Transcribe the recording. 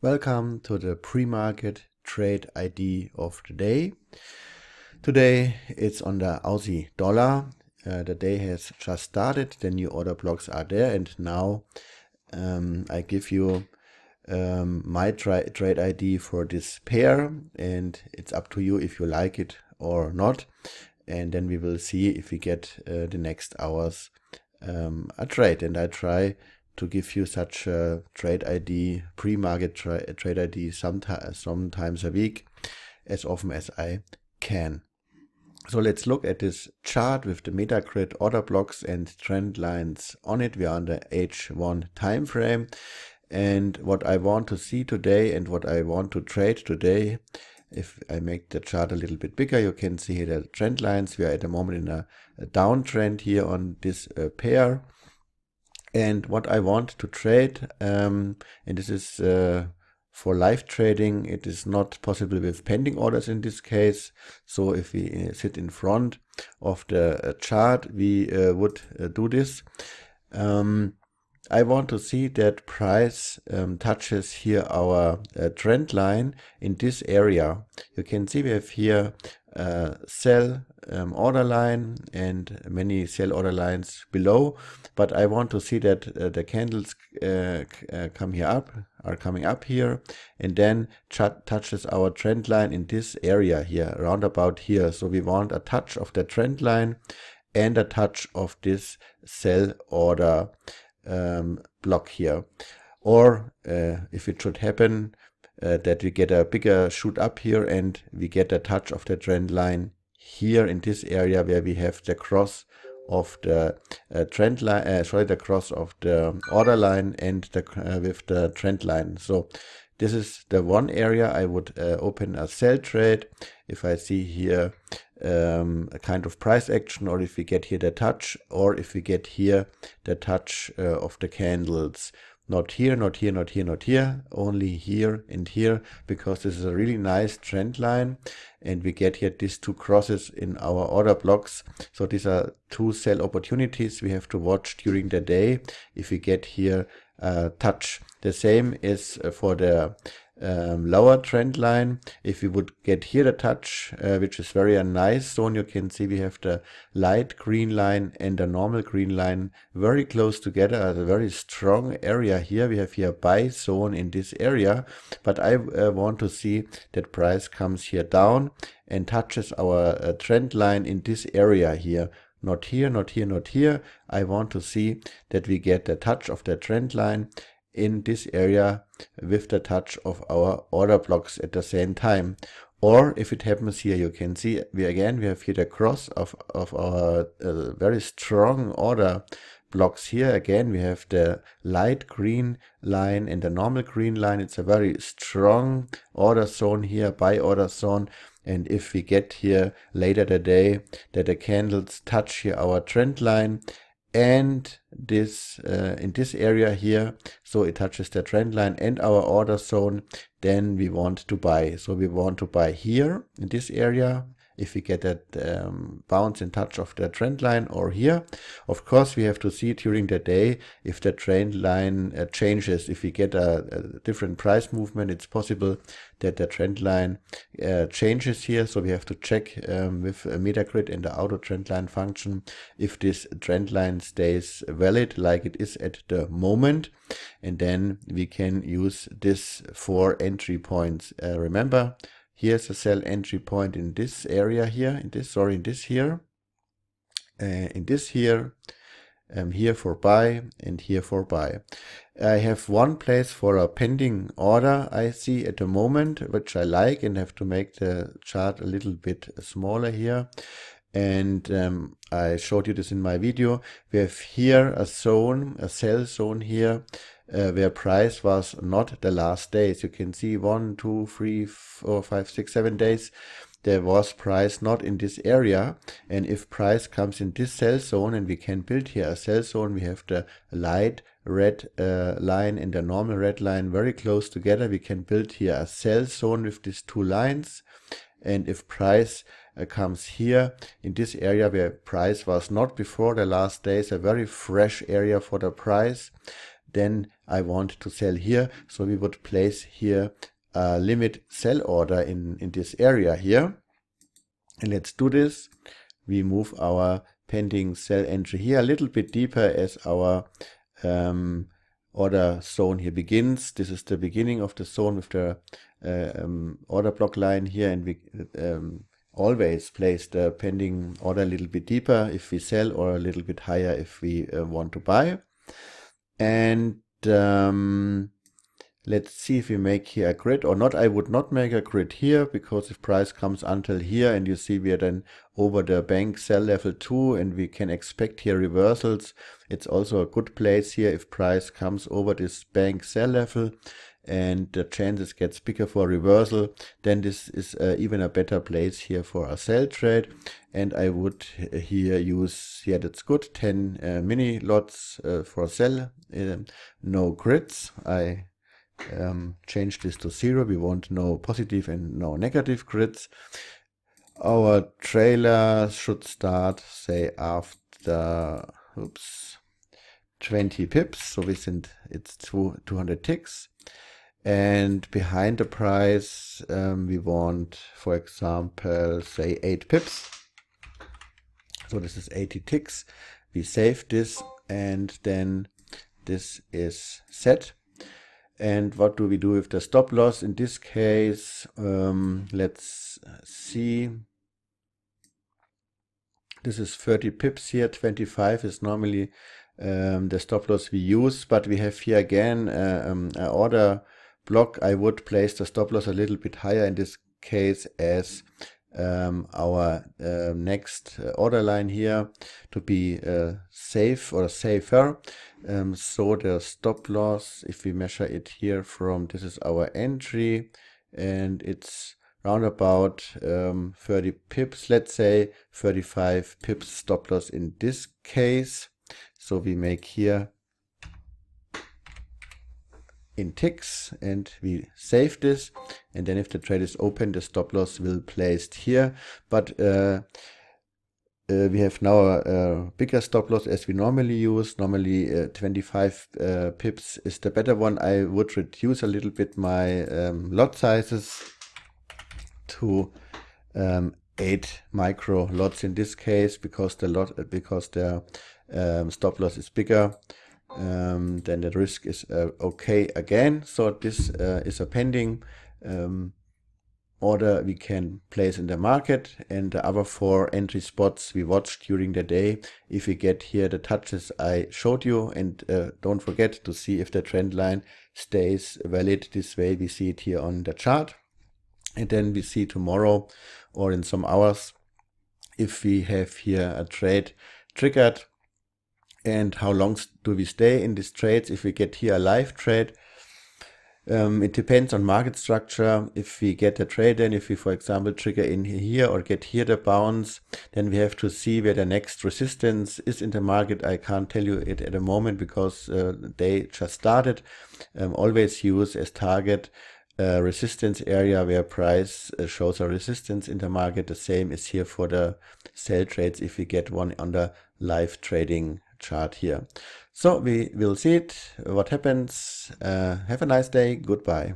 Welcome to the pre-market trade ID of the day. Today it's on the Aussie dollar. Uh, the day has just started, the new order blocks are there and now um, I give you um, my trade ID for this pair and it's up to you if you like it or not and then we will see if we get uh, the next hours um, a trade and I try to give you such a trade ID, pre-market tra trade ID sometimes sometimes a week, as often as I can. So let's look at this chart with the Metacrit order blocks and trend lines on it. We are on the H1 time frame. And what I want to see today and what I want to trade today, if I make the chart a little bit bigger, you can see here the trend lines. We are at the moment in a, a downtrend here on this uh, pair and what I want to trade. Um, and this is uh, for live trading. It is not possible with pending orders in this case. So if we uh, sit in front of the uh, chart, we uh, would do this. Um, I want to see that price um, touches here our uh, trend line in this area. You can see we have here a uh, sell um, order line and many sell order lines below but I want to see that uh, the candles uh, uh come here up are coming up here and then touches our trend line in this area here around about here so we want a touch of the trend line and a touch of this sell order um, block here. Or uh, if it should happen uh, that we get a bigger shoot up here and we get a touch of the trend line here in this area where we have the cross of the uh, trend line, uh, sorry, the cross of the order line and the, uh, with the trend line. So this is the one area I would uh, open a sell trade. If I see here um, a kind of price action or if we get here the touch or if we get here the touch uh, of the candles not here not here not here not here only here and here because this is a really nice trend line and we get here these two crosses in our order blocks so these are two sell opportunities we have to watch during the day if we get here uh, touch the same is uh, for the um, lower trend line. If we would get here the touch, uh, which is very a nice zone, you can see we have the light green line and the normal green line very close together a very strong area here. We have here buy zone in this area, but I uh, want to see that price comes here down and touches our uh, trend line in this area here not here, not here, not here. I want to see that we get a touch of the trend line in this area with the touch of our order blocks at the same time. Or if it happens here, you can see we again, we have here the cross of, of our uh, very strong order blocks here. Again, we have the light green line and the normal green line. It's a very strong order zone here, by order zone. And if we get here later today that the candles touch here our trend line, and this uh, in this area here so it touches the trend line and our order zone then we want to buy so we want to buy here in this area if we get that um, bounce in touch of the trend line or here. Of course, we have to see during the day if the trend line uh, changes. If we get a, a, different price movement, it's possible that the trend line uh, changes here. So we have to check um, with grid and the auto trend line function if this trend line stays valid like it is at the moment. And then we can use this for entry points. Uh, remember, here's a cell entry point in this area here in this sorry in this here uh, in this here um, here for buy and here for buy I have one place for a pending order I see at the moment which I like and have to make the chart a little bit smaller here and um, I showed you this in my video we have here a zone a cell zone here uh, where price was not the last days. You can see one, two, three, four, five, six, seven days there was price not in this area and if price comes in this cell zone and we can build here a cell zone we have the light red uh, line and the normal red line very close together we can build here a cell zone with these two lines and if price uh, comes here in this area where price was not before the last days a very fresh area for the price then I want to sell here. So we would place here a limit sell order in, in this area here. And let's do this. We move our pending sell entry here a little bit deeper as our um, order zone here begins. This is the beginning of the zone with the uh, um, order block line here and we um, always place the pending order a little bit deeper if we sell or a little bit higher if we uh, want to buy. And um, let's see if we make here a grid or not. I would not make a grid here because if price comes until here and you see we are then over the bank sell level 2 and we can expect here reversals. It's also a good place here if price comes over this bank sell level and the chances gets bigger for reversal, then this is uh, even a better place here for a sell trade. And I would here use, yeah, that's good, 10 uh, mini lots uh, for sell, um, no grids. I um, change this to zero. We want no positive and no negative grids. Our trailer should start, say, after, oops, 20 pips. So we send it's two, 200 ticks. And behind the price, um, we want, for example, say 8 pips. So this is 80 ticks. We save this and then this is set. And what do we do with the stop loss? In this case, um, let's see. This is 30 pips here. 25 is normally um, the stop loss we use, but we have here again uh, um, order block, I would place the stop loss a little bit higher in this case as um, our uh, next uh, order line here to be uh, safe or safer. Um, so the stop loss, if we measure it here from, this is our entry and it's round about um, 30 pips, let's say 35 pips stop loss in this case. So we make here in ticks and we save this and then if the trade is open the stop loss will placed here but uh, uh, we have now a, a, bigger stop loss as we normally use normally uh, 25 uh, pips is the better one i would reduce a little bit my um, lot sizes to um, eight micro lots in this case because the lot because the um, stop loss is bigger um, then that risk is uh, okay again. So this uh, is a pending um, order we can place in the market and the other four entry spots we watch during the day. If we get here the touches I showed you and uh, don't forget to see if the trend line stays valid this way. We see it here on the chart and then we see tomorrow or in some hours if we have here a trade triggered and how long do we stay in these trades if we get here a live trade um, it depends on market structure if we get a trade and if we for example trigger in here or get here the bounce then we have to see where the next resistance is in the market i can't tell you it at the moment because uh, they just started um, always use as target uh, resistance area where price uh, shows a resistance in the market. The same is here for the sell trades if we get one under live trading chart here. So we will see it, what happens. Uh, have a nice day. Goodbye.